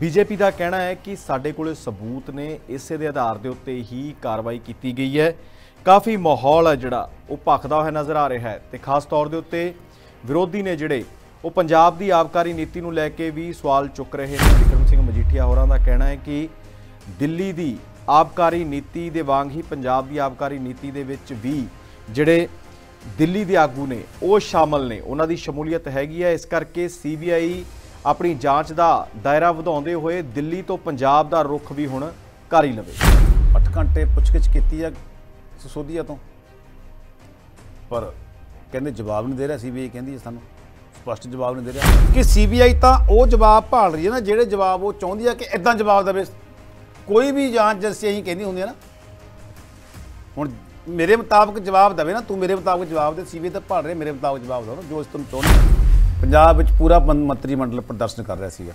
BJP ਦਾ ਕਹਿਣਾ ਹੈ ਕਿ ਸਾਡੇ ਕੋਲੇ ਸਬੂਤ ਨੇ ਇਸੇ ਦੇ ਆਧਾਰ ਦੇ ਉੱਤੇ ਹੀ ਕਾਰਵਾਈ ਕੀਤੀ ਗਈ ਹੈ ਕਾਫੀ ਮਾਹੌਲ ਹੈ ਜਿਹੜਾ ਉਹ ਭਖਦਾ ਹੋਇਆ ਨਜ਼ਰ ਆ ਰਿਹਾ ਹੈ ਤੇ ਖਾਸ ਤੌਰ ਦੇ ਉੱਤੇ ਵਿਰੋਧੀ ਨੇ ਜਿਹੜੇ ਉਹ ਪੰਜਾਬ ਦੀ ਆਬਕਾਰੀ ਨੀਤੀ ਨੂੰ ਲੈ ਕੇ ਵੀ ਸਵਾਲ ਚੁੱਕ ਰਹੇ ਨੇ ਵਿਕਰਮ ਸਿੰਘ ਮਜੀਠੀਆ ਹੋਰਾਂ ਦਾ ਕਹਿਣਾ ਹੈ ਕਿ ਦਿੱਲੀ ਦੀ ਆਬਕਾਰੀ ਨੀਤੀ ਦੇ ਵਾਂਗ ਹੀ ਪੰਜਾਬ ਦੀ ਆਬਕਾਰੀ ਨੀਤੀ ਦੇ ਵਿੱਚ ਵੀ ਜਿਹੜੇ ਦਿੱਲੀ ਦੇ ਆਗੂ ਨੇ ਉਹ ਸ਼ਾਮਲ ਨੇ ਉਹਨਾਂ ਦੀ ਸ਼ਮੂਲੀਅਤ ਹੈਗੀ ਹੈ ਇਸ ਕਰਕੇ ਸੀਬੀਆਈ ਆਪਣੀ ਜਾਂਚ ਦਾ ਦਾਇਰਾ ਵਧਾਉਂਦੇ ਹੋਏ ਦਿੱਲੀ ਤੋਂ ਪੰਜਾਬ ਦਾ ਰੁਖ ਵੀ ਹੁਣ ਕਰ ਹੀ ਲਵੇ 8 ਘੰਟੇ ਪੁੱਛਗਿੱਛ ਕੀਤੀ ਹੈ ਸਸੋਦੀਆ ਤੋਂ ਪਰ ਕਹਿੰਦੇ ਜਵਾਬ ਨਹੀਂ ਦੇ ਰਿਹਾ ਸੀਬੀਆਈ ਕਹਿੰਦੀ ਸਾਨੂੰ ਸਪਸ਼ਟ ਜਵਾਬ ਨਹੀਂ ਦੇ ਰਿਹਾ ਕਿ ਸੀਬੀਆਈ ਤਾਂ ਉਹ ਜਵਾਬ ਭਾਲ ਰਹੀ ਹੈ ਨਾ ਜਿਹੜੇ ਜਵਾਬ ਉਹ ਚਾਹੁੰਦੀ ਹੈ ਕਿ ਇਦਾਂ ਜਵਾਬ ਦੇਵੇ ਕੋਈ ਵੀ ਜਾਂਚ ਜਿਵੇਂ ਅਸੀਂ ਕਹਿੰਦੀ ਹੁੰਦੀ ਆ ਨਾ ਹੁਣ ਮੇਰੇ ਮੁਤਾਬਕ ਜਵਾਬ ਦੇਵੇ ਨਾ ਤੂੰ ਮੇਰੇ ਮੁਤਾਬਕ ਜਵਾਬ ਦੇ ਸੀਬੀਆਈ ਤਾਂ ਭਾਲ ਰਹੀ ਮੇਰੇ ਮੁਤਾਬਕ ਜਵਾਬ ਦੋ ਜੋ ਇਸ ਤੋਂ ਚਾਹੁੰਦੀ ਪੰਜਾਬ ਵਿੱਚ ਪੂਰਾ ਮੰਤਰੀ ਮੰਡਲ ਪ੍ਰਦਰਸ਼ਨ ਕਰ ਰਿਹਾ ਸੀਗਾ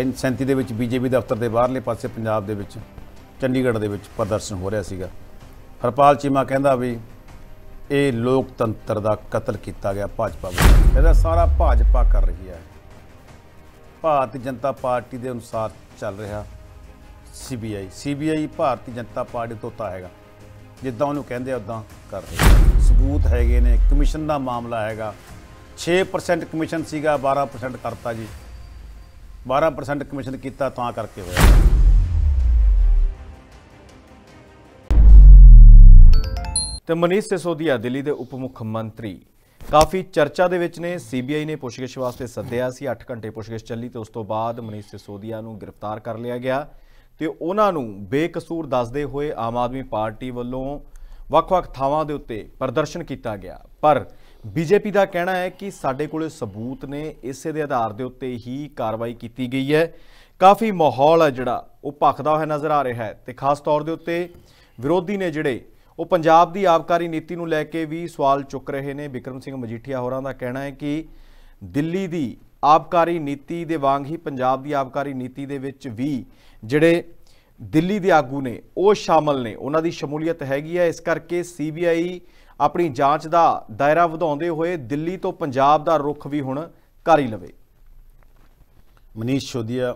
37 ਦੇ ਵਿੱਚ ਬੀਜੇਪੀ ਦਫ਼ਤਰ ਦੇ ਬਾਹਰਲੇ ਪਾਸੇ ਪੰਜਾਬ ਦੇ ਵਿੱਚ ਚੰਡੀਗੜ੍ਹ ਦੇ ਵਿੱਚ ਪ੍ਰਦਰਸ਼ਨ ਹੋ ਰਿਹਾ ਸੀਗਾ ਹਰਪਾਲ ਚੀਮਾ ਕਹਿੰਦਾ ਵੀ ਇਹ ਲੋਕਤੰਤਰ ਦਾ ਕਤਲ ਕੀਤਾ ਗਿਆ ਭਾਜਪਾ ਵੱਲੋਂ ਇਹਦਾ ਸਾਰਾ ਭਾਜਪਾ ਕਰ ਰਹੀ ਹੈ ਭਾਰਤੀ ਜਨਤਾ ਪਾਰਟੀ ਦੇ ਅਨੁਸਾਰ ਚੱਲ ਰਿਹਾ CBI CBI Bharatiya Janata party ਤੋਂ ਤਾਂ ਹੈਗਾ ਜਿੱਦਾਂ ਉਹਨੂੰ ਕਹਿੰਦੇ ਉਦਾਂ ਕਰ ਰਹੇ ਸਬੂਤ ਹੈਗੇ ਨੇ ਕਮਿਸ਼ਨ ਦਾ ਮਾਮਲਾ ਹੈਗਾ 6% ਕਮਿਸ਼ਨ ਸੀਗਾ 12% ਕਰਤਾ ਜੀ 12% ਕਮਿਸ਼ਨ ਕੀਤਾ ਤਾਂ ਕਰਕੇ ਹੋਇਆ ਤੇ ਮਨੀਸ਼ ਸਿਸੋਦੀਆ ਦਿੱਲੀ ਦੇ ਉਪ ਮੁੱਖ ਮੰਤਰੀ ਕਾਫੀ ਚਰਚਾ ਦੇ ਵਿੱਚ ਨੇ ਸੀਬੀਆਈ ਨੇ ਪੁੱਛਗਿੱਛ ਵਾਸਤੇ ਸੱਦਿਆ ਸੀ 8 ਘੰਟੇ ਪੁੱਛਗਿੱਛ ਚੱਲੀ ਤੇ ਉਸ ਤੋਂ ਬਾਅਦ ਮਨੀਸ਼ ਸਿਸੋਦੀਆ ਨੂੰ ਗ੍ਰਿਫਤਾਰ ਕਰ ਲਿਆ ਗਿਆ ਤੇ ਉਹਨਾਂ ਨੂੰ ਬੇਕਸੂਰ ਦੱਸਦੇ ਹੋਏ ਆਮ ਆਦਮੀ ਪਾਰਟੀ ਵੱਲੋਂ ਵੱਖ-ਵੱਖ ਥਾਵਾਂ ਦੇ ਉੱਤੇ ਪ੍ਰਦਰਸ਼ਨ ਕੀਤਾ ਗਿਆ ਪਰ ਬੀਜੇਪੀ ਦਾ ਕਹਿਣਾ ਹੈ ਕਿ ਸਾਡੇ ਕੋਲੇ ਸਬੂਤ ਨੇ ਇਸੇ ਦੇ ਆਧਾਰ ਦੇ ਉੱਤੇ ਹੀ ਕਾਰਵਾਈ ਕੀਤੀ ਗਈ ਹੈ ਕਾਫੀ ਮਾਹੌਲ ਹੈ ਜਿਹੜਾ ਉਹ ਭਖਦਾ ਹੋਇਆ ਨਜ਼ਰ ਆ ਰਿਹਾ ਹੈ ਤੇ ਖਾਸ ਤੌਰ ਦੇ ਉੱਤੇ ਵਿਰੋਧੀ ਨੇ ਜਿਹੜੇ ਉਹ ਪੰਜਾਬ ਦੀ ਆਪਕਾਰੀ ਨੀਤੀ ਨੂੰ ਲੈ ਕੇ ਵੀ ਸਵਾਲ ਚੁੱਕ ਰਹੇ ਨੇ ਵਿਕਰਮ ਸਿੰਘ ਮਜੀਠੀਆ ਹੋਰਾਂ ਦਾ ਕਹਿਣਾ ਹੈ ਕਿ ਦਿੱਲੀ ਦੀ ਆਪਕਾਰੀ ਨੀਤੀ ਦੇ ਵਾਂਗ ਹੀ ਪੰਜਾਬ ਦੀ ਆਪਕਾਰੀ ਨੀਤੀ ਦੇ ਵਿੱਚ ਵੀ ਜਿਹੜੇ ਦਿੱਲੀ ਦੇ ਆਗੂ ਨੇ ਉਹ ਸ਼ਾਮਲ ਨੇ ਉਹਨਾਂ ਦੀ ਸ਼ਮੂਲੀਅਤ ਹੈਗੀ ਹੈ ਇਸ ਕਰਕੇ ਸੀਬੀਆਈ ਆਪਣੀ ਜਾਂਚ ਦਾ ਦਾਇਰਾ ਵਧਾਉਂਦੇ ਹੋਏ ਦਿੱਲੀ ਤੋਂ ਪੰਜਾਬ ਦਾ ਰੁਖ ਵੀ ਹੁਣ ਕਰ ਹੀ ਲਵੇ ਮਨੀਸ਼ ਸ਼ੋਦੀਆ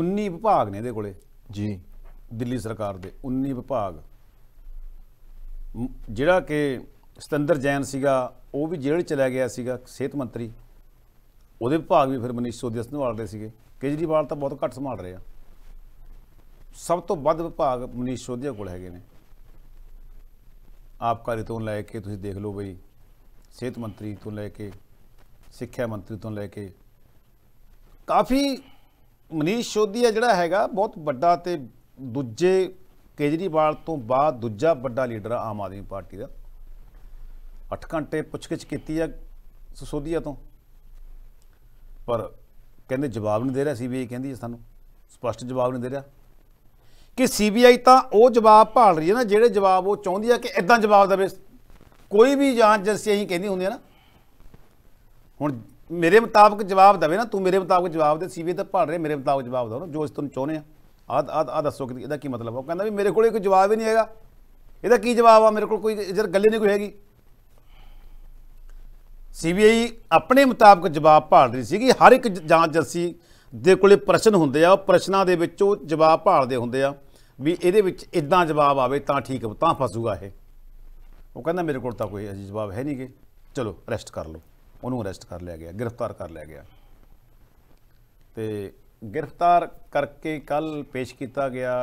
19 ਵਿਭਾਗ ਨੇ ਇਹਦੇ ਕੋਲੇ ਜੀ ਦਿੱਲੀ ਸਰਕਾਰ ਦੇ 19 ਵਿਭਾਗ ਜਿਹੜਾ ਕਿ ਸਤੰਦਰ ਜੈਨ ਸੀਗਾ ਉਹ ਵੀ ਜੇਲ੍ਹ ਚਲਾ ਗਿਆ ਸੀਗਾ ਸਿਹਤ ਮੰਤਰੀ ਉਹਦੇ ਵਿਭਾਗ ਵੀ ਫਿਰ ਮਨੀਸ਼ ਸੋਦੀਆ ਸੰਭਾਲ ਰਹੇ ਸੀਗੇ ਕੇਜਰੀਵਾਲ ਤਾਂ ਬਹੁਤ ਘੱਟ ਸੰਭਾਲ ਰਹੇ ਆ ਸਭ ਤੋਂ ਵੱਧ ਵਿਭਾਗ ਮਨੀਸ਼ ਸੋਦੀਆ ਕੋਲ ਹੈਗੇ ਨੇ ਆਬਕਾਰੀ ਤੋਂ ਲੈ ਕੇ ਤੁਸੀਂ ਦੇਖ ਲਓ ਬਈ ਸਿਹਤ ਮੰਤਰੀ ਤੋਂ ਲੈ ਕੇ ਸਿੱਖਿਆ ਮੰਤਰੀ ਤੋਂ ਲੈ ਕੇ ਕਾਫੀ ਮਨੀਸ਼ ਆ ਜਿਹੜਾ ਹੈਗਾ ਬਹੁਤ ਵੱਡਾ ਤੇ ਦੂਜੇ ਕੇਜਰੀਵਾਲ ਤੋਂ ਬਾਅਦ ਦੂਜਾ ਵੱਡਾ ਲੀਡਰ ਆਮ ਆਦਮੀ ਪਾਰਟੀ ਦਾ 8 ਘੰਟੇ ਪੁੱਛਗਿੱਛ ਕੀਤੀ ਆ ਸਸੋਦੀਆ ਤੋਂ ਪਰ ਕਹਿੰਦੇ ਜਵਾਬ ਨਹੀਂ ਦੇ ਰਿਹਾ ਸੀ ਵੀ ਇਹ ਕਹਿੰਦੀ ਸਾਨੂੰ ਸਪਸ਼ਟ ਜਵਾਬ ਨਹੀਂ ਦੇ ਰਿਹਾ ਕਿ ਸੀਬੀਆਈ ਤਾਂ ਉਹ ਜਵਾਬ ਭਾਲ ਰਹੀ ਹੈ ਨਾ ਜਿਹੜੇ ਜਵਾਬ ਉਹ ਚਾਹੁੰਦੀ ਹੈ ਕਿ ਇਦਾਂ ਜਵਾਬ ਦੇਵੇ ਕੋਈ ਵੀ ਜਾਂਚ ਜਿਵੇਂ ਅਸੀਂ ਕਹਿੰਦੀ ਹੁੰਦੀ ਹੈ ਨਾ ਹੁਣ ਮੇਰੇ ਮੁਤਾਬਕ ਜਵਾਬ ਦੇਵੇ ਨਾ ਤੂੰ ਮੇਰੇ ਮੁਤਾਬਕ ਜਵਾਬ ਦੇ ਸੀਬੀਆਈ ਤਾਂ ਭਾਲ ਰਹੀ ਮੇਰੇ ਮੁਤਾਬਕ ਜਵਾਬ ਦੋ ਜੋ ਇਸ ਤੋਂ ਚਾਹੁੰਦੇ ਆ ਆ ਆ ਦੱਸੋ ਕਿ ਇਹਦਾ ਕੀ ਮਤਲਬ ਹੈ ਉਹ ਕਹਿੰਦਾ ਵੀ ਮੇਰੇ ਕੋਲੇ ਕੋਈ ਜਵਾਬ ਹੀ ਨਹੀਂ ਹੈਗਾ ਇਹਦਾ ਕੀ ਜਵਾਬ ਆ ਮੇਰੇ ਕੋਲ ਕੋਈ ਜਰ ਗੱਲੇ ਨਹੀਂ ਕੋਈ ਹੈਗੀ ਸੀਬੀਆਈ ਆਪਣੇ ਮੁਤਾਬਕ ਜਵਾਬ ਭਾਲ ਰਹੀ ਸੀਗੀ ਹਰ ਇੱਕ ਜਾਂਚ ਜਸੀ ਦੇ ਕੋਲੇ ਪ੍ਰਸ਼ਨ ਹੁੰਦੇ ਆ ਉਹ ਪ੍ਰਸ਼ਨਾਂ ਦੇ ਵਿੱਚੋਂ ਜਵਾਬ ਭਾਲਦੇ ਹੁੰਦੇ ਆ ਵੀ ਇਹਦੇ ਵਿੱਚ ਇਦਾਂ ਜਵਾਬ ਆਵੇ ਤਾਂ ਠੀਕ ਤਾਂ ਫਸੂਗਾ ਇਹ ਉਹ ਕਹਿੰਦਾ ਮੇਰੇ ਕੋਲ ਤਾਂ ਕੋਈ ਅਜੀ ਜਵਾਬ ਹੈ ਨਹੀਂਗੇ ਚਲੋ ਅਰੈਸਟ ਕਰ ਲਓ ਉਹਨੂੰ ਅਰੈਸਟ ਕਰ ਲਿਆ ਗਿਆ ਗ੍ਰਿਫਤਾਰ ਕਰ ਲਿਆ ਗਿਆ ਤੇ ਗ੍ਰਿਫਤਾਰ ਕਰਕੇ ਕੱਲ ਪੇਸ਼ ਕੀਤਾ ਗਿਆ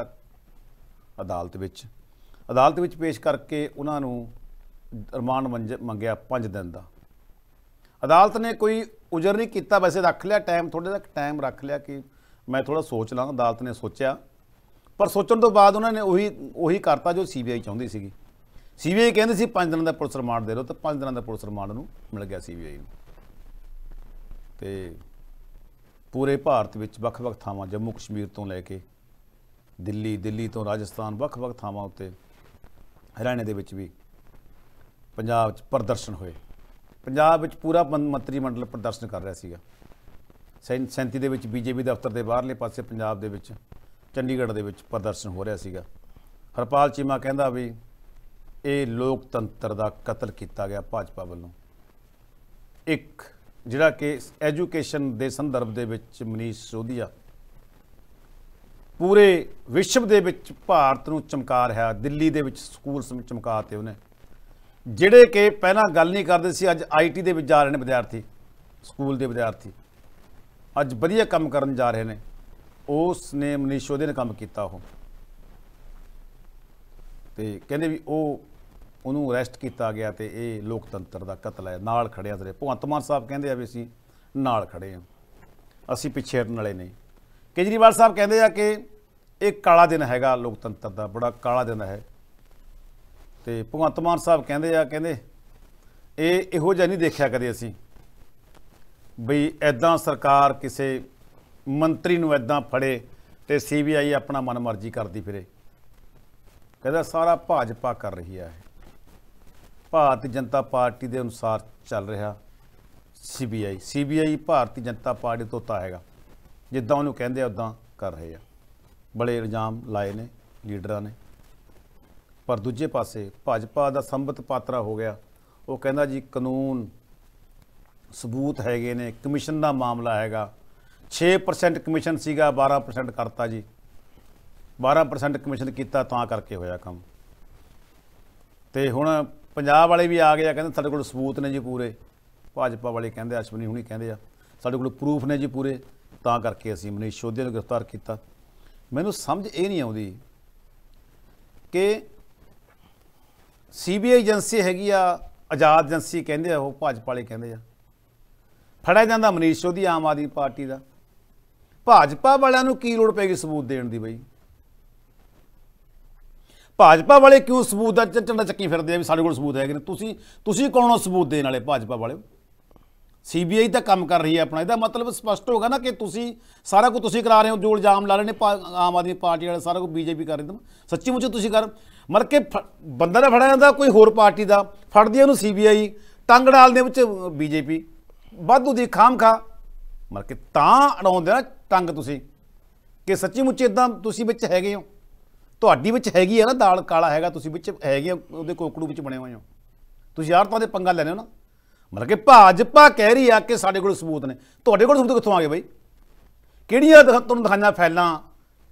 ਅਦਾਲਤ ਵਿੱਚ ਅਦਾਲਤ ਵਿੱਚ ਪੇਸ਼ ਕਰਕੇ ਉਹਨਾਂ ਨੂੰ ਰਿਮਾਂਡ ਮੰਗਿਆ 5 ਦਿਨ ਦਾ ਅਦਾਲਤ ਨੇ ਕੋਈ ਉਜਰ ਨਹੀਂ ਕੀਤਾ ਵੈਸੇ ਰੱਖ ਲਿਆ ਟਾਈਮ ਥੋੜੇ ਤੱਕ ਟਾਈਮ ਰੱਖ ਲਿਆ ਕਿ ਮੈਂ ਥੋੜਾ ਸੋਚ ਲਾਂ ਅਦਾਲਤ ਨੇ ਸੋਚਿਆ ਪਰ ਸੋਚਣ ਤੋਂ ਬਾਅਦ ਉਹਨਾਂ ਨੇ ਉਹੀ ਉਹੀ ਕਰਤਾ ਜੋ ਸੀਬੀਆਈ ਚਾਹੁੰਦੀ ਸੀਗੀ ਸੀਬੀਆਈ ਕਹਿੰਦੀ ਸੀ 5 ਦਿਨਾਂ ਦਾ ਪੁਲਿਸ ਰਿਮਾਂਡ ਦੇ ਲਓ ਤਾਂ 5 ਦਿਨਾਂ ਦਾ ਪੁਲਿਸ ਰਿਮਾਂਡ ਨੂੰ ਮਿਲ ਗਿਆ ਸੀਬੀਆਈ ਨੂੰ ਤੇ ਪੂਰੇ ਭਾਰਤ ਵਿੱਚ ਵੱਖ-ਵੱਖ ਥਾਵਾਂ ਜੰਮੂ ਕਸ਼ਮੀਰ ਤੋਂ ਲੈ ਕੇ ਦਿੱਲੀ ਦਿੱਲੀ ਤੋਂ ਰਾਜਸਥਾਨ ਵੱਖ-ਵੱਖ ਥਾਵਾਂ ਉੱਤੇ ਹਰਿਆਣੇ ਦੇ ਵਿੱਚ ਵੀ ਪੰਜਾਬ 'ਚ ਪ੍ਰਦਰਸ਼ਨ ਹੋਏ ਪੰਜਾਬ ਵਿੱਚ ਪੂਰਾ ਮੰਤਰੀ ਮੰਡਲ ਪ੍ਰਦਰਸ਼ਨ ਕਰ ਰਿਹਾ ਸੀਗਾ 37 ਦੇ ਵਿੱਚ ਬੀਜੇਪੀ ਦਫ਼ਤਰ ਦੇ ਬਾਹਰਲੇ ਪਾਸੇ ਪੰਜਾਬ ਦੇ ਵਿੱਚ ਚੰਡੀਗੜ੍ਹ ਦੇ ਵਿੱਚ ਪ੍ਰਦਰਸ਼ਨ ਹੋ ਰਿਹਾ ਸੀਗਾ ਹਰਪਾਲ ਚੀਮਾ ਕਹਿੰਦਾ ਵੀ ਇਹ ਲੋਕਤੰਤਰ ਦਾ ਕਤਲ ਕੀਤਾ ਗਿਆ ਭਾਜਪਾ ਵੱਲੋਂ ਇੱਕ ਜਿਹੜਾ ਕਿ ਐਜੂਕੇਸ਼ਨ ਦੇ ਸੰਦਰਭ ਦੇ ਵਿੱਚ ਮਨੀਸ਼ ਸੋਧੀਆ ਪੂਰੇ ਵਿਸ਼ਵ ਦੇ ਵਿੱਚ ਭਾਰਤ ਨੂੰ ਚਮਕਾ ਰਿਹਾ ਦਿੱਲੀ ਦੇ ਵਿੱਚ ਸਕੂਲ ਸਮੇਂ ਚਮਕਾਤੇ ਉਹਨੇ ਜਿਹੜੇ ਕਿ ਪਹਿਲਾਂ ਗੱਲ ਨਹੀਂ ਕਰਦੇ ਸੀ ਅੱਜ ਆਈਟੀ ਦੇ ਵਿੱਚ ਜਾ ਰਹੇ ਨੇ ਵਿਦਿਆਰਥੀ ਸਕੂਲ ਦੇ ਵਿਦਿਆਰਥੀ ਅੱਜ ਵਧੀਆ ਕੰਮ ਕਰਨ ਜਾ ਰਹੇ ਨੇ ਉਸ ਨੇ ਮਨੀਸ਼ੋ ਦੇ ਨੇ ਕੰਮ ਕੀਤਾ ਉਹ ਤੇ ਕਹਿੰਦੇ ਵੀ ਉਹ ਉਹਨੂੰ ਅਰੈਸਟ ਕੀਤਾ ਗਿਆ ਤੇ ਇਹ ਲੋਕਤੰਤਰ ਦਾ ਕਤਲ ਹੈ ਨਾਲ ਖੜਿਆ ਤੇਰੇ ਭਗਵੰਤ ਮਾਨ ਸਾਹਿਬ ਕਹਿੰਦੇ ਆ ਵੀ ਅਸੀਂ ਨਾਲ ਖੜੇ ਆ ਅਸੀਂ ਪਿੱਛੇ ਹਟਣ ਵਾਲੇ ਨਹੀਂ ਕੇਜਰੀਵਾਲ ਸਾਹਿਬ ਕਹਿੰਦੇ ਆ ਕਿ ਇਹ ਕਾਲਾ ਦਿਨ ਹੈਗਾ ਲੋਕਤੰਤਰ ਦਾ ਬੜਾ ਕਾਲਾ ਦਿਨ ਹੈ ਤੇ ਭਗਵੰਤ ਮਾਨ ਸਾਹਿਬ ਕਹਿੰਦੇ ਆ ਕਹਿੰਦੇ ਇਹ ਇਹੋ ਜਿਹਾ ਨਹੀਂ ਦੇਖਿਆ ਕਦੇ ਅਸੀਂ ਬਈ ਐਦਾਂ ਸਰਕਾਰ ਕਿਸੇ ਮੰਤਰੀ ਨੂੰ ਐਦਾਂ ਫੜੇ ਤੇ ਸੀਬੀਆਈ ਆਪਣਾ ਮਨਮਰਜ਼ੀ ਕਰਦੀ ਫਿਰੇ ਕਹਿੰਦਾ ਸਾਰਾ ਭਾਜਪਾ ਕਰ ਰਹੀ ਆ ਭਾਰਤੀ ਜਨਤਾ ਪਾਰਟੀ ਦੇ ਅਨੁਸਾਰ ਚੱਲ ਰਿਹਾ CBI CBI Bharatiya Janata party ਤੋਂ ਤਾਂ ਹੈਗਾ ਜਿੱਦਾਂ ਉਹਨੂੰ ਕਹਿੰਦੇ ਆ ਉਦਾਂ ਕਰ ਰਹੇ ਆ ਬੜੇ ਇਲਜ਼ਾਮ ਲਾਏ ਨੇ ਲੀਡਰਾਂ ਨੇ ਪਰ ਦੂਜੇ ਪਾਸੇ ਭਾਜਪਾ ਦਾ ਸੰਬਤ ਪਾਤਰਾ ਹੋ ਗਿਆ ਉਹ ਕਹਿੰਦਾ ਜੀ ਕਾਨੂੰਨ ਸਬੂਤ ਹੈਗੇ ਨੇ ਕਮਿਸ਼ਨ ਦਾ ਮਾਮਲਾ ਹੈਗਾ 6% ਕਮਿਸ਼ਨ ਸੀਗਾ 12% ਕਰਤਾ ਜੀ 12% ਕਮਿਸ਼ਨ ਕੀਤਾ ਤਾਂ ਕਰਕੇ ਹੋਇਆ ਕੰਮ ਤੇ ਹੁਣ ਪੰਜਾਬ ਵਾਲੇ ਵੀ ਆ ਗਏ ਆ ਕਹਿੰਦੇ ਸਾਡੇ ਕੋਲ ਸਬੂਤ ਨੇ ਜੀ ਪੂਰੇ ਭਾਜਪਾ ਵਾਲੇ ਕਹਿੰਦੇ ਅਸ਼ਵਨੀ ਹੁਣੀ ਕਹਿੰਦੇ ਆ ਸਾਡੇ ਕੋਲ ਪ੍ਰੂਫ ਨੇ ਜੀ ਪੂਰੇ ਤਾਂ ਕਰਕੇ ਅਸੀਂ ਮਨੀਸ਼ ਸ਼ੋਧਿਆ ਨੂੰ ਗ੍ਰਿਫਤਾਰ ਕੀਤਾ ਮੈਨੂੰ ਸਮਝ ਇਹ ਨਹੀਂ ਆਉਂਦੀ ਕਿ ਸੀਬੀਆਈ ਏਜੰਸੀ ਹੈਗੀ ਆ ਆਜ਼ਾਦ ਏਜੰਸੀ ਕਹਿੰਦੇ ਆ ਉਹ ਭਾਜਪਾ ਵਾਲੇ ਕਹਿੰਦੇ ਆ ਫੜਿਆ ਜਾਂਦਾ ਮਨੀਸ਼ ਸੋਦੀ ਆਮ ਆਦਮੀ ਪਾਰਟੀ ਦਾ ਭਾਜਪਾ ਵਾਲਿਆਂ ਨੂੰ ਕੀ ਲੋੜ ਪੈਗੀ ਸਬੂਤ ਦੇਣ ਦੀ ਬਈ ਭਾਜਪਾ ਵਾਲੇ ਕਿਉਂ ਸਬੂਤ ਦਾ ਚੰਡਾ ਚੱਕੀ ਫਿਰਦੇ ਆ ਵੀ ਸਾਡੇ ਕੋਲ ਸਬੂਤ ਹੈਗੇ ਨੇ ਤੁਸੀਂ ਤੁਸੀਂ ਕੌਣ ਹੋ ਸਬੂਤ ਦੇਣ ਵਾਲੇ ਭਾਜਪਾ ਵਾਲੇ ਸੀਬੀਆਈ ਤਾਂ ਕੰਮ ਕਰ ਰਹੀ ਹੈ ਆਪਣਾ ਇਹਦਾ ਮਤਲਬ ਸਪਸ਼ਟ ਹੋਗਾ ਨਾ ਕਿ ਤੁਸੀਂ ਸਾਰਾ ਕੁਝ ਤੁਸੀਂ ਕਰਾ ਰਹੇ ਹੋ ਜੋ ਇਲਜ਼ਾਮ ਲਾ ਰਹੇ ਨੇ ਆਮ ਆਦਮੀ ਪਾਰਟੀ ਵਾਲੇ ਸਾਰਾ ਕੁਝ ਬੀਜੇਪੀ ਕਰ ਰਹੀ ਤੁਮ ਸੱਚੀ ਮੁੱਚ ਤੁਸੀਂ ਕਰ ਮਤਲਬ ਕਿ ਬੰਦਾ ਨਾ ਫੜਿਆ ਜਾਂਦਾ ਕੋਈ ਹੋਰ ਪਾਰਟੀ ਦਾ ਫੜਦੀ ਉਹਨੂੰ ਸੀਬੀਆਈ ਟੰਗੜਾਲ ਦੇ ਵਿੱਚ ਬੀਜੇਪੀ ਵਾਧੂ ਦੀ ਖਾਮਖਾ ਮਤਲਬ ਕਿ ਤਾਂ ਅੜਾਉਂਦੇ ਨਾ ਟੰਗ ਤੁਸੀਂ ਕਿ ਸੱਚੀ ਮੁੱਚੀ ਇਦਾਂ ਤੁਸੀਂ ਵਿੱਚ ਹੈਗੇ ਹੋ ਤੁਹਾਡੀ ਵਿੱਚ ਹੈਗੀ ਆ ਨਾ ਦਾਲ ਕਾਲਾ ਹੈਗਾ ਤੁਸੀਂ ਵਿੱਚ ਹੈਗੇ ਉਹਦੇ ਕੋਕੜੂ ਵਿੱਚ ਬਣੇ ਹੋਏ ਹੋ ਤੁਸੀਂ ਯਾਰ ਤਾਂ ਦੇ ਪੰਗਾ ਲੈਨੇ ਹੋ ਨਾ ਮਤਲਬ ਕਿ ਭਾਜਪਾ ਕਹਿ ਰਹੀ ਆ ਕਿ ਸਾਡੇ ਕੋਲ ਸਬੂਤ ਨੇ ਤੁਹਾਡੇ ਕੋਲ ਸਬੂਤ ਕਿੱਥੋਂ ਆ ਗਏ ਬਾਈ ਕਿਹੜੀਆਂ ਤੁਹਾਨੂੰ ਦਿਖਾਈਆਂ ਫੈਲਾਂ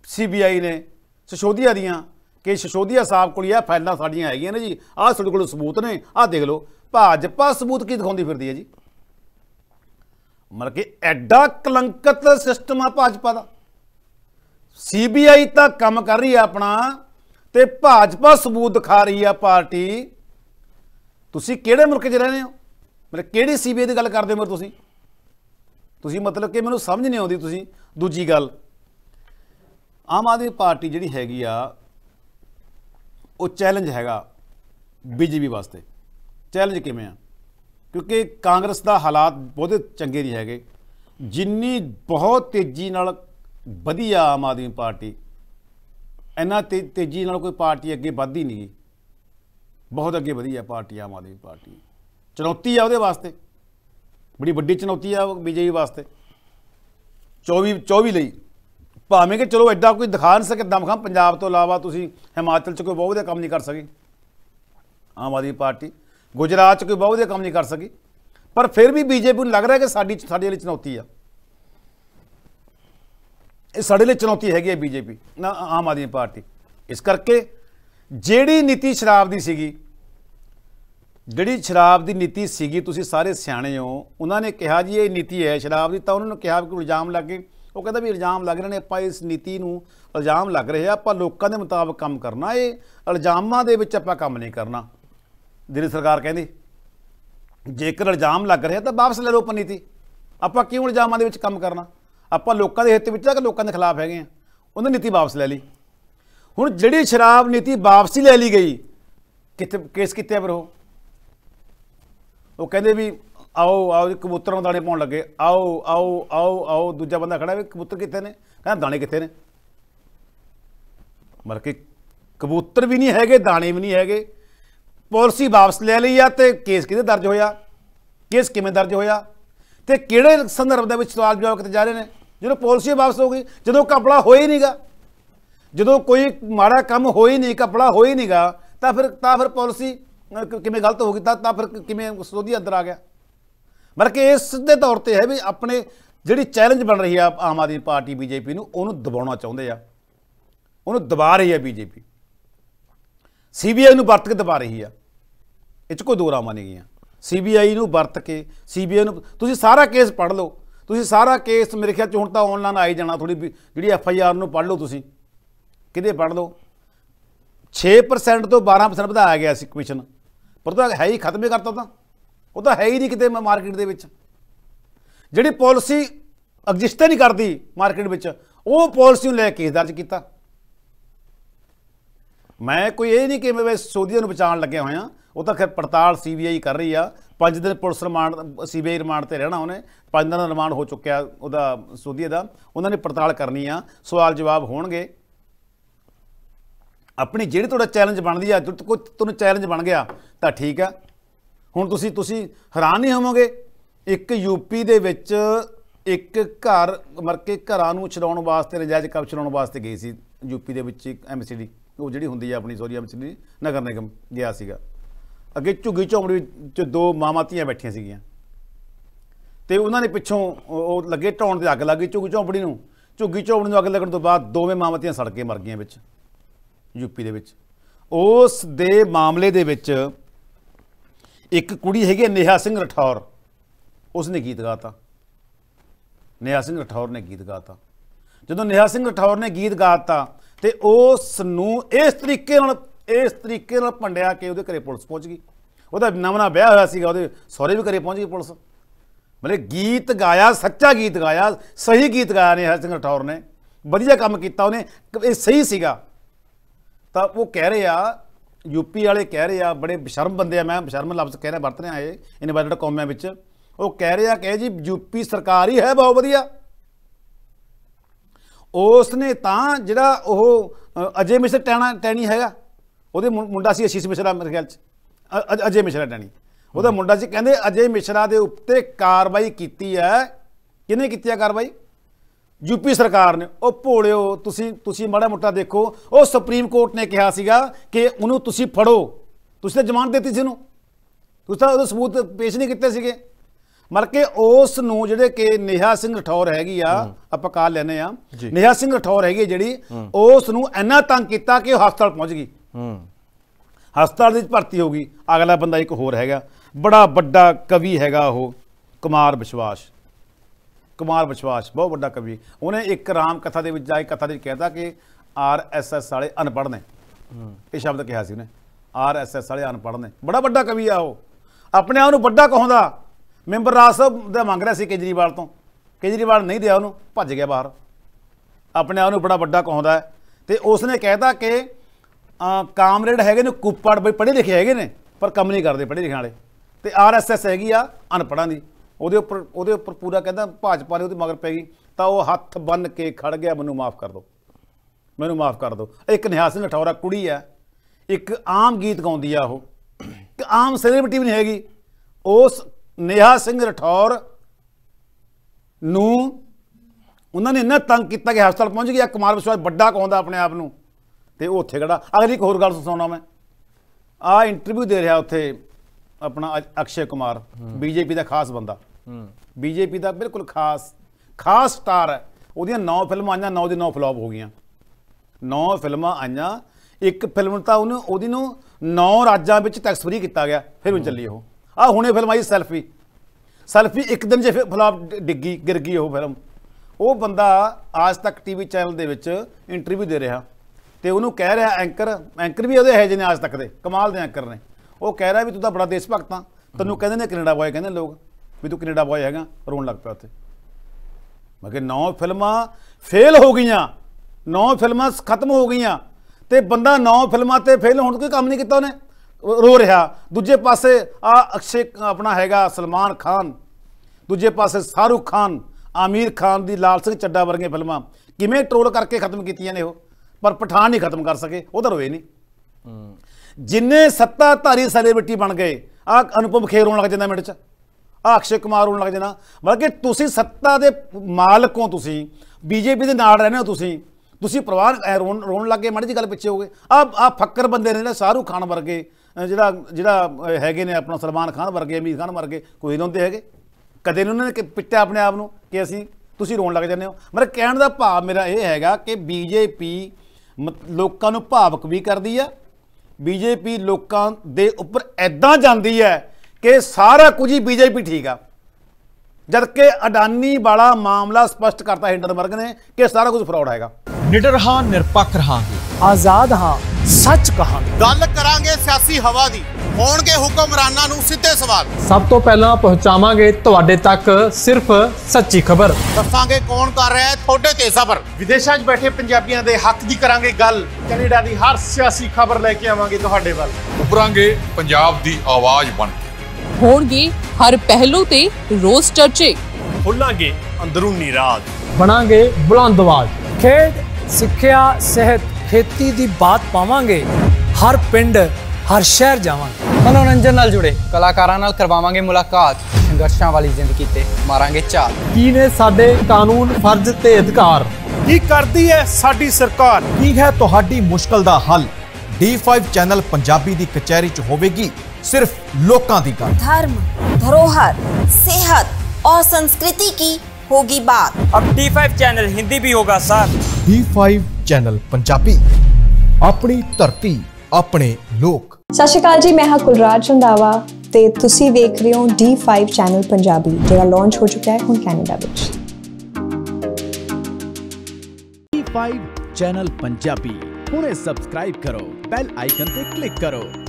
ਸੀਬੀਆਈ ਨੇ ਸਸ਼ੋਧੀਆ ਦੀਆਂ ਕਿ ਸ਼ਸ਼ੋਦੀਆ ਸਾਹਿਬ ਕੋਲ ਇਹ ਫਾਈਲਾਂ ਸਾਡੀਆਂ ਹੈਗੀਆਂ ਨੇ ਜੀ ਆਹ ਸਾਡੇ ਕੋਲ ਸਬੂਤ ਨੇ ਆਹ ਦੇਖ ਲਓ ਭਾਜਪਾ ਸਬੂਤ ਕੀ ਦਿਖਾਉਂਦੀ ਫਿਰਦੀ ਹੈ ਜੀ ਮਤਲਬ ਕਿ ਐਡਾ ਕਲੰਕਤ ਸਿਸਟਮ ਆ ਭਾਜਪਾ ਦਾ ਸੀਬੀਆਈ ਤਾਂ ਕੰਮ ਕਰ ਰਹੀ ਆ ਆਪਣਾ ਤੇ ਭਾਜਪਾ ਸਬੂਤ ਦਿਖਾ ਰਹੀ ਆ ਪਾਰਟੀ ਤੁਸੀਂ ਕਿਹੜੇ ਮੁਲਕ 'ਚ ਰਹਿੰਦੇ ਹੋ ਮਤਲਬ ਕਿਹੜੀ ਸੀਬੀਆਈ ਦੀ ਗੱਲ ਕਰਦੇ ਹੋ ਮਰ ਤੁਸੀਂ ਤੁਸੀਂ ਮਤਲਬ ਕਿ ਮੈਨੂੰ ਸਮਝ ਨਹੀਂ ਆਉਂਦੀ ਤੁਸੀਂ ਦੂਜੀ ਗੱਲ ਆਮ ਆਦਮੀ ਪਾਰਟੀ ਜਿਹੜੀ ਹੈਗੀ ਆ ਉਹ ਚੈਲੰਜ ਹੈਗਾ ਬੀਜੇਪੀ ਵਾਸਤੇ ਚੈਲੰਜ ਕਿਵੇਂ ਆ ਕਿਉਂਕਿ ਕਾਂਗਰਸ ਦਾ ਹਾਲਾਤ ਬਹੁਤੇ ਚੰਗੇ ਨਹੀਂ ਹੈਗੇ ਜਿੰਨੀ ਬਹੁਤ ਤੇਜ਼ੀ ਨਾਲ ਵਧੀਆ ਆ ਆਮ ਆਦਮੀ ਪਾਰਟੀ ਇੰਨਾ ਤੇਜ਼ੀ ਨਾਲ ਕੋਈ ਪਾਰਟੀ ਅੱਗੇ ਵਧਦੀ ਨਹੀਂ ਬਹੁਤ ਅੱਗੇ ਵਧੀ ਆ ਪਾਰਟੀ ਆਮ ਆਦਮੀ ਪਾਰਟੀ ਚੁਣੌਤੀ ਆ ਉਹਦੇ ਵਾਸਤੇ ਬੜੀ ਵੱਡੀ ਚੁਣੌਤੀ ਆ ਬੀਜੇਪੀ ਵਾਸਤੇ 24 24 ਲਈ ਭਾਵੇਂ ਕਿ ਚਲੋ ਐਡਾ ਕੋਈ ਦਿਖਾ ਨਹੀਂ ਸਕੇ ਦਮਖਾਂ ਪੰਜਾਬ ਤੋਂ ਇਲਾਵਾ ਤੁਸੀਂ ਹਿਮਾਚਲ 'ਚ ਕੋਈ ਬਹੁਤ ਕੰਮ ਨਹੀਂ ਕਰ ਸਕੀ ਆਮ ਆਦਮੀ ਪਾਰਟੀ ਗੁਜਰਾਤ 'ਚ ਕੋਈ ਬਹੁਤ ਕੰਮ ਨਹੀਂ ਕਰ ਸਕੀ ਪਰ ਫਿਰ ਵੀ ਬੀਜੇਪੀ ਨੂੰ ਲੱਗ ਰਿਹਾ ਕਿ ਸਾਡੀ ਸਾਡੇ ਲਈ ਚੁਣੌਤੀ ਆ ਇਹ ਸਾਡੇ ਲਈ ਚੁਣੌਤੀ ਹੈਗੀ ਹੈ ਬੀਜੇਪੀ ਨਾ ਆਮ ਆਦਮੀ ਪਾਰਟੀ ਇਸ ਕਰਕੇ ਜਿਹੜੀ ਨੀਤੀ ਸ਼ਰਾਬ ਦੀ ਸੀਗੀ ਜਿਹੜੀ ਸ਼ਰਾਬ ਦੀ ਨੀਤੀ ਸੀਗੀ ਤੁਸੀਂ ਸਾਰੇ ਸਿਆਣੇ ਹੋ ਉਹਨਾਂ ਨੇ ਕਿਹਾ ਜੀ ਇਹ ਨੀਤੀ ਹੈ ਸ਼ਰਾਬ ਦੀ ਤਾਂ ਉਹਨਾਂ ਨੂੰ ਕਿਹਾ ਕਿ ਇਲਜ਼ਾਮ ਲੱਗੇ ਉਹ ਕਹਿੰਦਾ ਵੀ ਇਲਜ਼ਾਮ ਲੱਗ ਰਹੇ ਨੇ ਆਪਾਂ ਇਸ ਨੀਤੀ ਨੂੰ ਇਲਜ਼ਾਮ ਲੱਗ ਰਹੇ ਆ ਆਪਾਂ ਲੋਕਾਂ ਦੇ ਮੁਤਾਬਕ ਕੰਮ ਕਰਨਾ ਇਹ ਇਲਜ਼ਾਮਾਂ ਦੇ ਵਿੱਚ ਆਪਾਂ ਕੰਮ ਨਹੀਂ ਕਰਨਾ ਦਿੱਲੀ ਸਰਕਾਰ ਕਹਿੰਦੀ ਜੇਕਰ ਇਲਜ਼ਾਮ ਲੱਗ ਰਿਹਾ ਤਾਂ ਵਾਪਸ ਲੈ ਲਓ ਆਪਣੀ ਨੀਤੀ ਆਪਾਂ ਕਿਉਂ ਇਲਜ਼ਾਮਾਂ ਦੇ ਵਿੱਚ ਕੰਮ ਕਰਨਾ ਆਪਾਂ ਲੋਕਾਂ ਦੇ ਹਿੱਤ ਵਿੱਚ ਤਾਂ ਕਿ ਲੋਕਾਂ ਦੇ ਖਿਲਾਫ ਹੈਗੇ ਆ ਉਹਨਾਂ ਨੀਤੀ ਵਾਪਸ ਲੈ ਲਈ ਹੁਣ ਜਿਹੜੀ ਸ਼ਰਾਬ ਨੀਤੀ ਵਾਪਸੀ ਲੈ ਲਈ ਗਈ ਕਿਤੇ ਕੇਸ ਕਿਤੇ ਪਰ ਉਹ ਉਹ ਕਹਿੰਦੇ ਵੀ ਆਓ ਆਓ ਕਬੂਤਰਾਂ ਦਾਣੇ ਪਾਉਣ ਲੱਗੇ ਆਓ ਆਓ ਆਓ ਆਓ ਦੂਜਾ ਬੰਦਾ ਖੜਾ ਵੀ ਕਬੂਤਰ ਕਿੱਥੇ ਨੇ ਕਹਿੰਦਾ ਦਾਣੇ ਕਿੱਥੇ ਨੇ ਮਰ ਕੇ ਕਬੂਤਰ ਵੀ ਨਹੀਂ ਹੈਗੇ ਦਾਣੇ ਵੀ ਨਹੀਂ ਹੈਗੇ ਪਾਲਿਸੀ ਵਾਪਸ ਲੈ ਲਈ ਆ ਤੇ ਕੇਸ ਕਿਹਦੇ ਦਰਜ ਹੋਇਆ ਕੇਸ ਕਿਵੇਂ ਦਰਜ ਹੋਇਆ ਤੇ ਕਿਹੜੇ ਸੰਦਰਭ ਦੇ ਵਿੱਚ ਸਵਾਲ ਜਵਾਬ ਕਿਤੇ ਜਾ ਰਹੇ ਨੇ ਜਦੋਂ ਪਾਲਿਸੀ ਵਾਪਸ ਹੋ ਗਈ ਜਦੋਂ ਕਪੜਾ ਹੋਇਆ ਹੀ ਨਹੀਂਗਾ ਜਦੋਂ ਕੋਈ ਮਾੜਾ ਕੰਮ ਹੋਇਆ ਹੀ ਨਹੀਂ ਕਪੜਾ ਹੋਇਆ ਹੀ ਨਹੀਂਗਾ ਤਾਂ ਫਿਰ ਤਾਂ ਫਿਰ ਪਾਲਿਸੀ ਕਿਵੇਂ ਗਲਤ ਹੋ ਗਈ ਤਾਂ ਫਿਰ ਕਿਵੇਂ ਸੋਧੀ ਅੰਦਰ ਆ ਗਿਆ ਮਤਲਬ ਕਿ ਇਹ ਸਿੱਧੇ ਤੌਰ ਤੇ ਹੈ ਵੀ ਆਪਣੇ ਜਿਹੜੀ ਚੈਲੰਜ ਬਣ ਰਹੀ ਆ ਆਮ ਆਦਮੀ ਪਾਰਟੀ ਬੀਜੇਪੀ ਨੂੰ ਉਹਨੂੰ ਦਬਾਉਣਾ ਚਾਹੁੰਦੇ ਆ ਉਹਨੂੰ ਦਬਾ ਰਹੀ ਆ ਬੀਜੇਪੀ ਸੀਬੀਆਈ ਨੂੰ ਵਰਤ ਕੇ ਦਬਾ ਰਹੀ ਆ ਇਹ ਚ ਕੋਈ ਦੋਰਾ ਰਾਵਾਂ ਨਹੀਂ ਗਈਆਂ ਸੀਬੀਆਈ ਨੂੰ ਵਰਤ ਕੇ ਸੀਬੀਆਈ ਨੂੰ ਤੁਸੀਂ ਸਾਰਾ ਕੇਸ ਪੜ੍ਹ ਲਓ ਤੁਸੀਂ ਸਾਰਾ ਕੇਸ ਮੇਰੇ ਖਿਆਲ ਚ ਹੁਣ ਤਾਂ ਆਨਲਾਈਨ ਆਈ ਜਾਣਾ ਥੋੜੀ ਜਿਹੜੀ ਐਫ ਆਈ ਆਰ ਨੂੰ ਪੜ੍ਹ ਲਓ ਤੁਸੀਂ ਕਿਤੇ ਪੜ੍ਹ ਲਓ 6% ਤੋਂ 12% ਵਧਾਇਆ ਗਿਆ ਸੀ ਕਮਿਸ਼ਨ ਪਰ ਤਾਂ ਹੈ ਹੀ ਖਤਮੇ ਕਰਤਾ ਤਾਂ ਉਹ ਤਾਂ ਹੈ ਹੀ ਨਹੀਂ ਕਿਤੇ ਮਾਰਕੀਟ ਦੇ ਵਿੱਚ ਜਿਹੜੀ ਪਾਲਿਸੀ ਐਗਜ਼ਿਸਟ ਨਹੀਂ ਕਰਦੀ ਮਾਰਕੀਟ ਵਿੱਚ ਉਹ ਪਾਲਿਸੀ ਨੂੰ ਲੈ ਕੇ ਦਰਜ ਕੀਤਾ ਮੈਂ ਕੋਈ ਇਹ ਨਹੀਂ ਕਿ ਮੈਂ ਸੋਧੀਆਂ ਨੂੰ ਬਚਾਉਣ ਲੱਗਿਆ ਹੋਇਆ ਉਹ ਤਾਂ ਖੈਰ ਪੜਤਾਲ ਸੀਬੀਆਈ ਕਰ ਰਹੀ ਆ ਪੰਜ ਦਿਨ ਪੁਲਿਸ ਰਿਮਾਂਡ ਸੀਬੀਆਈ ਰਿਮਾਂਡ ਤੇ ਰਹਿਣਾ ਉਹਨੇ ਪੰਜ ਦਿਨ ਦਾ ਰਿਮਾਂਡ ਹੋ ਚੁੱਕਿਆ ਉਹਦਾ ਸੋਧੀਆਂ ਦਾ ਉਹਨਾਂ ਨੇ ਪੜਤਾਲ ਕਰਨੀ ਆ ਸਵਾਲ ਜਵਾਬ ਹੋਣਗੇ ਆਪਣੀ ਜਿਹੜੀ ਤੁਹਾਡਾ ਚੈਲੰਜ ਬਣਦੀ ਆ ਕੋਈ ਤੁਹਾਨੂੰ ਚੈਲੰਜ ਬਣ ਗਿਆ ਤਾਂ ਠੀਕ ਆ ਹੁਣ ਤੁਸੀਂ ਤੁਸੀਂ ਹੈਰਾਨ ਨਹੀਂ ਹੋਵੋਗੇ ਇੱਕ ਯੂਪੀ ਦੇ ਵਿੱਚ ਇੱਕ ਘਰ ਮਰਕੇ ਘਰਾਂ ਨੂੰ ਛਡਾਉਣ ਵਾਸਤੇ ਨਜਾਇਜ਼ ਕਬਜ਼ਾ ਛਡਾਉਣ ਵਾਸਤੇ ਗਈ ਸੀ ਯੂਪੀ ਦੇ ਵਿੱਚ ਇੱਕ ਐਮਸੀਡੀ ਉਹ ਜਿਹੜੀ ਹੁੰਦੀ ਹੈ ਆਪਣੀ ਸੋਰੀ ਐਮਸੀਡੀ ਨਗਰ ਨਿਗਮ ਗਿਆ ਸੀਗਾ ਅੱਗੇ ਝੁੱਗੀ ਚੌਂਪੜੀ ਚ ਦੋ ਮਾਮਾਤੀਆਂ ਬੈਠੀਆਂ ਸੀਗੀਆਂ ਤੇ ਉਹਨਾਂ ਨੇ ਪਿੱਛੋਂ ਉਹ ਲੱਗੇ ਢਾਉਣ ਤੇ ਅੱਗ ਲੱਗ ਗਈ ਝੁੱਗੀ ਝੌਂਪੜੀ ਨੂੰ ਝੁੱਗੀ ਝੌਂਪੜੀ ਨੂੰ ਅੱਗ ਲੱਗਣ ਤੋਂ ਬਾਅਦ ਦੋਵੇਂ ਮਾਮਾਤੀਆਂ ਸੜ ਕੇ ਮਰ ਗਈਆਂ ਵਿੱਚ ਯੂਪੀ ਦੇ ਵਿੱਚ ਉਸ ਦੇ ਮਾਮਲੇ ਦੇ ਵਿੱਚ ਇੱਕ ਕੁੜੀ ਹੈਗੀ ਨੇਹਾ ਸਿੰਘ ਰਠੌਰ ਉਸਨੇ ਗੀਤ ਗਾਤਾ ਨੇਹਾ ਸਿੰਘ ਰਠੌਰ ਨੇ ਗੀਤ ਗਾਤਾ ਜਦੋਂ ਨੇਹਾ ਸਿੰਘ ਰਠੌਰ ਨੇ ਗੀਤ ਗਾਤਾ ਤੇ ਉਸ ਨੂੰ ਇਸ ਤਰੀਕੇ ਨਾਲ ਇਸ ਤਰੀਕੇ ਨਾਲ ਭੰਡਿਆ ਕੇ ਉਹਦੇ ਘਰੇ ਪੁਲਿਸ ਪਹੁੰਚ ਗਈ ਉਹਦਾ ਨਵਨਾ ਵਿਆਹ ਹੋਇਆ ਸੀਗਾ ਉਹਦੇ ਸਹੁਰੇ ਵੀ ਘਰੇ ਪਹੁੰਚ ਗਈ ਪੁਲਿਸ ਮਤਲਬ ਗੀਤ ਗਾਇਆ ਸੱਚਾ ਗੀਤ ਗਾਇਆ ਸਹੀ ਗੀਤ ਗਾਇਆ ਨੇ ਹਰ ਸਿੰਘ ਰਠੌਰ ਨੇ ਵਧੀਆ ਕੰਮ ਕੀਤਾ ਉਹਨੇ ਇਹ ਸਹੀ ਸੀਗਾ ਤਾਂ ਉਹ ਕਹਿ ਰਹੇ ਆ ਯੂਪੀ ਵਾਲੇ ਕਹਿ ਰਹੇ ਆ ਬੜੇ ਬਸ਼ਰਮ ਬੰਦੇ ਆ ਮੈਂ ਬਸ਼ਰਮ ਲਫ਼ਜ਼ ਕਹਿ ਰਿਹਾ ਵਰਤ ਰਿਹਾ ਇਹ ਇਨਵਾਈਟਡ ਕੌਮਾਂ ਵਿੱਚ ਉਹ ਕਹਿ ਰਹੇ ਆ ਕਿ ਜੀ ਯੂਪੀ ਸਰਕਾਰ ਹੀ ਹੈ ਬਹੁਤ ਵਧੀਆ ਉਸ ਨੇ ਤਾਂ ਜਿਹੜਾ ਉਹ ਅਜੇ ਮਿਸਰ ਟੈਣਾ ਟੈਣੀ ਹੈਗਾ ਉਹਦੇ ਮੁੰਡਾ ਸੀ ਅਸ਼ੀਸ਼ ਮਿਸ਼ਰਾ ਮੇਰੇ ਖਿਆਲ ਚ ਅਜੇ ਮਿਸ਼ਰਾ ਟੈਣੀ ਉਹਦਾ ਮੁੰਡਾ ਸੀ ਕਹਿੰਦੇ ਅਜੇ ਮਿਸ਼ਰਾ ਦੇ ਉੱਤੇ ਕਾਰਵਾਈ ਕੀਤੀ ਹੈ ਕਿਹਨੇ ਕੀਤੀ ਹੈ ਕਾਰਵਾਈ ਯੂਪੀ ਸਰਕਾਰ ਨੇ ਉਹ ਭੋਲਿਓ ਤੁਸੀਂ ਤੁਸੀਂ ਮਾੜਾ ਮੋਟਾ ਦੇਖੋ ਉਹ ਸੁਪਰੀਮ ਕੋਰਟ ਨੇ ਕਿਹਾ ਸੀਗਾ ਕਿ ਉਹਨੂੰ ਤੁਸੀਂ ਫੜੋ ਤੁਸੀਂ ਤਾਂ ਜ਼ਮਾਨਤ ਦਿੱਤੀ ਸੀ ਉਹਨੂੰ ਤੁਸੀਂ ਤਾਂ ਉਹਦੇ ਸਬੂਤ ਪੇਸ਼ ਨਹੀਂ ਕੀਤੇ ਸੀਗੇ ਮਲਕੇ ਉਸ ਨੂੰ ਜਿਹੜੇ ਕਿ ਨਿਹਾ ਸਿੰਘ ਠੌਰ ਹੈਗੀ ਆ ਆਪਾਂ ਕਾਲ ਲੈਨੇ ਆ ਨਿਹਾ ਸਿੰਘ ਠੌਰ ਹੈਗੀ ਜਿਹੜੀ ਉਸ ਨੂੰ ਇੰਨਾ ਤੰਗ ਕੀਤਾ ਕਿ ਉਹ ਹਸਪਤਾਲ ਪਹੁੰਚ ਗਈ ਹਸਪਤਾਲ ਦੇ ਵਿੱਚ ਭਰਤੀ ਹੋ ਗਈ ਅਗਲਾ ਬੰਦਾ ਇੱਕ ਹੋਰ ਹੈਗਾ ਬੜਾ ਵੱਡਾ ਕਵੀ ਹੈਗਾ ਉਹ ਕੁਮਾਰ ਵਿਸ਼ਵਾਸ ਕੁਮਾਰ ਵਿਸ਼ਵਾਸ ਬਹੁਤ ਵੱਡਾ ਕਵੀ ਉਹਨੇ ਇੱਕ ਰਾਮ ਕਥਾ ਦੇ ਵਿੱਚ ਜਾਇ ਕਥਾ ਦੇ ਵਿੱਚ ਕਹਿਤਾ ਕਿ ਆਰ ਐਸ ਐਸ ਵਾਲੇ ਅਨਪੜ੍ਹ ਨੇ ਇਹ ਸ਼ਬਦ ਕਿਹਾ ਸੀ ਉਹਨੇ ਆਰ ਐਸ ਐਸ ਵਾਲੇ ਅਨਪੜ੍ਹ ਨੇ ਬੜਾ ਵੱਡਾ ਕਵੀ ਆ ਉਹ ਆਪਣੇ ਆਪ ਨੂੰ ਵੱਡਾ ਕਹੋਂਦਾ ਮੈਂਬਰ ਰਾਜ ਸਾਹਿਬ ਦਾ ਮੰਗ ਰਿਹਾ ਸੀ ਕੇਜਰੀਵਾਲ ਤੋਂ ਕੇਜਰੀਵਾਲ ਨਹੀਂ ਦਿਆ ਉਹਨੂੰ ਭੱਜ ਗਿਆ ਬਾਹਰ ਆਪਣੇ ਆਪ ਨੂੰ ਬੜਾ ਵੱਡਾ ਕਹੋਂਦਾ ਤੇ ਉਸਨੇ ਕਹਿਤਾ ਕਿ ਕਾਮਰੇਡ ਹੈਗੇ ਨੇ ਕੁੱਪੜ ਬਈ ਪੜ੍ਹੇ ਲਿਖੇ ਹੈਗੇ ਨੇ ਪਰ ਕੰਮ ਨਹੀਂ ਕਰਦੇ ਪੜ੍ਹੇ ਲਿਖਣ ਵਾਲੇ ਤੇ ਆਰਐਸਐਸ ਹੈਗੀ ਆ ਅਨਪੜਾਂ ਦੀ ਉਹਦੇ ਉੱਪਰ ਉਹਦੇ ਉੱਪਰ ਪੂਰਾ ਕਹਿੰਦਾ ਭਾਜਪਾ ਨੇ ਉਹਦੇ ਮਗਰ ਪੈ ਗਈ ਤਾਂ ਉਹ ਹੱਥ ਬੰਨ ਕੇ ਖੜ ਗਿਆ ਮੈਨੂੰ ਮਾਫ ਕਰ ਦਿਓ ਮੈਨੂੰ ਮਾਫ ਕਰ ਦਿਓ ਇੱਕ ਨਿਹਾਸ ਸਿੰਘ ਠੌਰਾ ਕੁੜੀ ਆ ਇੱਕ ਆਮ ਗੀਤ ਗਾਉਂਦੀ ਆ ਉਹ ਕਿ ਆਮ ਸੈਲੀਬ੍ਰਿਟੀ ਵੀ ਨਹੀਂ ਹੈਗੀ ਉਸ ਨਿਹਾ ਸਿੰਘ ਰਠੌਰ ਨੂੰ ਉਹਨਾਂ ਨੇ ਇੰਨਾ ਤੰਗ ਕੀਤਾ ਕਿ ਹਸਪਤਾਲ ਪਹੁੰਚ ਗਿਆ ਕੁਮਾਰ ਵਿਸ਼ਵਾਸ ਵੱਡਾ ਕਹਾਉਂਦਾ ਆਪਣੇ ਆਪ ਨੂੰ ਤੇ ਉਹ ਉੱਥੇ ਖੜਾ ਅਗਲੀ ਇੱਕ ਹੋਰ ਗੱਲ ਸੁਣਾਉਣਾ ਮੈਂ ਆ ਇੰਟਰਵਿਊ ਦੇ ਰਿਹਾ ਉੱਥੇ ਆਪਣਾ ਅਕਸ਼ੇ ਕੁਮਾਰ ਬੀਜੇਪੀ ਦਾ ਖਾਸ ਬੰਦਾ ਬੀਜੇਪੀ ਦਾ ਬਿਲਕੁਲ ਖਾਸ ਖਾਸ ਸਟਾਰ ਹੈ ਉਹਦੀਆਂ ਨੌ ਫਿਲਮਾਂ ਆਈਆਂ ਨੌ ਦੇ ਨੌ ਫਲॉप ਹੋ ਗਈਆਂ ਨੌ ਫਿਲਮਾਂ ਆਈਆਂ ਇੱਕ ਫਿਲਮ ਤਾਂ ਉਹਨੂੰ ਉਹਦੀ ਨੂੰ ਨੌ ਰਾਜਾਂ ਵਿੱਚ ਟੈਕਸ ਫਰੀ ਕੀਤਾ ਗਿਆ ਫਿਰ ਉਹ ਚੱਲੀ ਉਹ ਆ ਹੁਣੇ ਫਿਲਮ ਆਈ ਸੈਲਫੀ ਸੈਲਫੀ ਇੱਕ ਦਿਨ ਜੇ ਫਲॉप ਡਿੱਗੀ ਗਿਰ ਗਈ ਉਹ ਫਿਲਮ ਉਹ ਬੰਦਾ ਆਜ ਤੱਕ ਟੀਵੀ ਚੈਨਲ ਦੇ ਵਿੱਚ ਇੰਟਰਵਿਊ ਦੇ ਰਿਹਾ ਤੇ ਉਹਨੂੰ ਕਹਿ ਰਿਹਾ ਐਂਕਰ ਐਂਕਰ ਵੀ ਉਹਦੇ ਹੈ ਜਿਹਨੇ ਆਜ ਤੱਕ ਦੇ ਕਮਾਲ ਦੇ ਐਂਕਰ ਨੇ ਉਹ ਕਹਿ ਰਿਹਾ ਵੀ ਤੂੰ ਤਾਂ ਬੜਾ ਦੇਸ਼ ਭਗਤ ਆ ਤੈਨੂੰ ਕਹਿੰਦੇ ਨੇ ਕੈਨੇਡਾ ਬੋਏ ਕਹਿੰਦੇ ਲੋਕ ਵੀ ਤੂੰ ਕੈਨੇਡਾ ਬੋਏ ਹੈਗਾ ਰੋਣ ਲੱਗ ਪਿਆ ਉੱਥੇ ਮੈਂ ਕਿ ਨੌ ਫਿਲਮਾਂ ਫੇਲ ਹੋ ਗਈਆਂ ਨੌ ਫਿਲਮਾਂ ਖਤਮ ਹੋ ਗਈਆਂ ਤੇ ਬੰਦਾ ਨੌ ਫਿਲਮਾਂ ਤੇ ਫੇਲ ਹੋਣ ਕੋਈ ਕੰਮ ਨਹੀਂ ਕੀਤਾ ਉਹਨੇ ਰੋ ਰਿਹਾ ਦੂਜੇ ਪਾਸੇ ਆ ਅਕਸ਼ੇ ਆਪਣਾ ਹੈਗਾ ਸਲਮਾਨ ਖਾਨ ਦੂਜੇ ਪਾਸੇ ਸ਼ਾਹਰੁਖ ਖਾਨ ਆਮੀਰ ਖਾਨ ਦੀ ਲਾਲ ਸਿੰਘ ਚੱਡਾ ਵਰਗੀਆਂ ਫਿਲਮਾਂ ਕਿਵੇਂ ਟ੍ਰੋਲ ਕਰਕੇ ਖਤਮ ਕੀਤੀਆਂ ਨੇ ਉਹ ਪਰ ਪਠਾਨ ਨਹੀਂ ਖਤਮ ਕਰ ਸਕੇ ਉਹ ਤਾਂ ਰੋਏ ਨਹੀਂ ਜਿੰਨੇ ਸੱਤਾਧਾਰੀ ਸੈਲੀਬ੍ਰਿਟੀ ਬਣ ਗਏ ਆ ਅਨੁਪਮ ਖੇਰ ਹੋਣ ਲੱਗ ਜਾਂਦਾ ਮਿੰਟ 'ਚ ਅਕਸ਼ੇ ਕੁਮਾਰ ਹੋਣ ਲੱਗ ਜਾਣਾ ਬਲਕਿ ਤੁਸੀਂ ਸੱਤਾ ਦੇ ਮਾਲਕ ਹੋ ਤੁਸੀਂ ਬੀਜੇਪੀ ਦੇ ਨਾਲ ਰਹਿੰਦੇ ਹੋ ਤੁਸੀਂ ਤੁਸੀਂ ਪਰਿਵਾਰ ਰੋਣ ਰੋਣ ਲੱਗੇ ਮੜੀ ਜੀ ਗੱਲ ਪਿੱਛੇ ਹੋਗੇ ਆ ਆ ਫੱਕਰ ਬੰਦੇ ਨੇ ਸਾਰੂ ਖਾਨ ਵਰਗੇ ਜਿਹੜਾ ਜਿਹੜਾ ਹੈਗੇ ਨੇ ਆਪਣਾ ਸਲਮਾਨ ਖਾਨ ਵਰਗੇ ਅਮੀਰ ਖਾਨ ਵਰਗੇ ਕੋਈ ਨਹੀਂ ਹੁੰਦੇ ਹੈਗੇ ਕਦੇ ਨਹੀਂ ਉਹਨਾਂ ਨੇ ਪਿੱਟਿਆ ਆਪਣੇ ਆਪ ਨੂੰ ਕਿ ਅਸੀਂ ਤੁਸੀਂ ਰੋਣ ਲੱਗ ਜਾਂਦੇ ਹੋ ਮਰ ਕਹਿਣ ਦਾ ਭਾਵ ਮੇਰਾ ਇਹ ਹੈਗਾ ਕਿ ਬੀਜੇਪੀ ਲੋਕਾਂ ਨੂੰ ਭਾਵਕ ਵੀ ਕਰਦੀ ਆ ਬੀਜੇਪੀ ਲੋਕਾਂ ਦੇ ਉੱਪਰ ਐਦਾਂ ਜਾਂਦੀ ਹੈ ਕਿ ਸਾਰਾ ਕੁਝ ਹੀ ਬੀਜੇਪੀ ਠੀਕ ਆ ਜਦ ਕਿ ਅਡਾਨੀ ਵਾਲਾ ਮਾਮਲਾ ਸਪਸ਼ਟ ਕਰਤਾ ਹਿੰਡਨਬਰਗ ਨੇ ਕਿ ਸਾਰਾ ਕੁਝ ਫਰਾਡ ਹੈਗਾ ਨਿਡਰ ਹਾਂ ਨਿਰਪੱਖ ਰਹਾਂਗੇ ਆਜ਼ਾਦ ਹਾਂ ਸੱਚ ਕਹਾਂਗੇ ਗੱਲ ਕਰਾਂਗੇ ਸਿਆਸੀ ਹਵਾ ਦੀ ਹੋਣਗੇ ਹੁਕਮਰਾਨਾਂ ਨੂੰ ਸਿੱਧੇ ਸਵਾਲ ਸਭ ਤੋਂ ਪਹਿਲਾਂ ਪਹੁੰਚਾਵਾਂਗੇ ਤੁਹਾਡੇ ਤੱਕ ਸਿਰਫ ਸੱਚੀ ਖਬਰ ਦੱਸਾਂਗੇ ਕੌਣ ਕਰ ਰਿਹਾ ਹੈ ਤੁਹਾਡੇ ਤੇ ਸਬਰ ਵਿਦੇਸ਼ਾਂ 'ਚ ਬੈਠੇ ਪੰਜਾਬੀਆਂ ਦੇ ਹੱਕ ਦੀ ਕਰਾਂਗੇ ਗੱਲ ਕੈਨੇਡਾ ਦੀ ਹਰ ਸਿਆਸੀ ਖਬਰ ਲੈ ਕੇ ਆਵਾਂਗੇ ਤੁਹਾਡੇ ਵੱਲ ਉਪਰਾਂਗੇ ਪੰਜਾਬ ਦੀ ਆਵਾਜ਼ ਬਣ ਹੋਣਗੇ ਹਰ ਪਹਿਲੂ ਤੇ ਰੋਜ਼ ਚਰਚੇ ਖੁੱਲਾਂਗੇ ਅੰਦਰੂਨੀ ਰਾਜ ਬਣਾਂਗੇ ਬੁਲੰਦ ਆਵਾਜ਼ ਖੇਡ ਸਿੱਖਿਆ ਸਿਹਤ ਖੇਤੀ ਦੀ ਬਾਤ ਪਾਵਾਂਗੇ ਹਰ ਪਿੰਡ ਹਰ ਸ਼ਹਿਰ ਜਾਵਾਂਗੇ ਮਨੋਰੰਜਨ ਨਾਲ ਜੁੜੇ ਕਲਾਕਾਰਾਂ ਨਾਲ ਕਰਵਾਵਾਂਗੇ ਮੁਲਾਕਾਤ ਸੰਘਰਸ਼ਾਂ ਵਾਲੀ ਜ਼ਿੰਦਗੀ ਤੇ ਮਾਰਾਂਗੇ ਝਾਲ ਕੀ ਨੇ ਸਾਡੇ ਕਾਨੂੰਨ ਫਰਜ਼ ਤੇ ਅਧਿਕਾਰ ਕੀ ਕਰਦੀ ਹੈ ਸਾਡੀ ਸਰਕਾਰ ਕੀ ਹੈ ਤੁਹਾਡੀ ਮੁਸ਼ਕਲ ਦਾ ਹੱਲ D5 ਚੈਨਲ ਪੰਜਾਬੀ ਦੀ ਕਚਹਿਰੀ 'ਚ ਹੋਵੇਗੀ ਸਿਰਫ ਲੋਕਾਂ ਦੀ ਗੱਲ ਧਰਮ ਧਰੋਹਰ ਸਿਹਤ ਔਰ ਸੰਸਕ੍ਰਿਤੀ ਕੀ ਹੋਗੀ ਬਾਤ ਅਬ D5 ਚੈਨਲ ਹਿੰਦੀ ਵੀ ਹੋਗਾ ਸਰ D5 ਚੈਨਲ ਪੰਜਾਬੀ ਆਪਣੀ ਧਰਤੀ ਆਪਣੇ ਲੋਕ ਸਤਿ ਸ਼੍ਰੀ ਅਕਾਲ ਜੀ ਮੈਂ ਹਾਂ ਕੁਲਰਾਜ ਰੰਧਾਵਾ ਤੇ ਤੁਸੀਂ ਵੇਖ ਰਹੇ ਹੋ D5 ਚੈਨਲ ਪੰਜਾਬੀ ਜਿਹੜਾ ਲਾਂਚ ਹੋ ਚੁੱਕਾ ਹੈ ਹੁਣ ਕੈਨੇਡਾ ਵਿੱਚ D5 ਚੈਨਲ ਪੰਜਾਬੀ ਹੁਣੇ ਸਬਸਕ੍ਰਾਈਬ ਕਰੋ ਬੈਲ ਆਈਕਨ ਤੇ ਕਲਿੱਕ ਕਰੋ